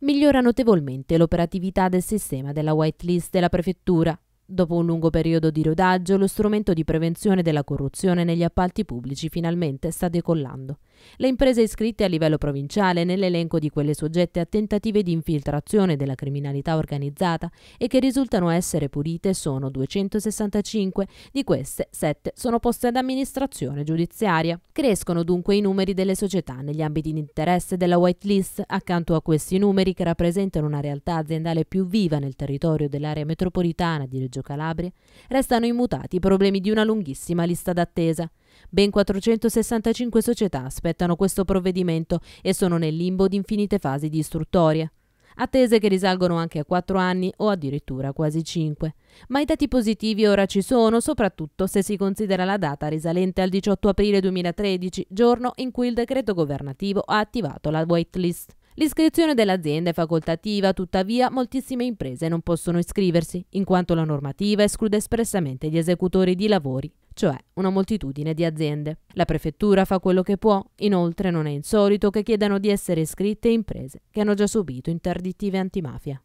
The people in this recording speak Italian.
migliora notevolmente l'operatività del sistema della whitelist della prefettura, Dopo un lungo periodo di rodaggio, lo strumento di prevenzione della corruzione negli appalti pubblici finalmente sta decollando. Le imprese iscritte a livello provinciale nell'elenco di quelle soggette a tentative di infiltrazione della criminalità organizzata e che risultano essere pulite sono 265, di queste 7 sono poste ad amministrazione giudiziaria. Crescono dunque i numeri delle società negli ambiti di interesse della whitelist, accanto a questi numeri che rappresentano una realtà aziendale più viva nel territorio dell'area metropolitana di Reggio Reggio Calabria, restano immutati i problemi di una lunghissima lista d'attesa. Ben 465 società aspettano questo provvedimento e sono nel limbo di infinite fasi di istruttoria. Attese che risalgono anche a 4 anni o addirittura quasi 5. Ma i dati positivi ora ci sono, soprattutto se si considera la data risalente al 18 aprile 2013, giorno in cui il decreto governativo ha attivato la waitlist. L'iscrizione dell'azienda è facoltativa, tuttavia moltissime imprese non possono iscriversi, in quanto la normativa esclude espressamente gli esecutori di lavori cioè una moltitudine di aziende. La prefettura fa quello che può, inoltre non è insolito che chiedano di essere iscritte imprese che hanno già subito interdittive antimafia.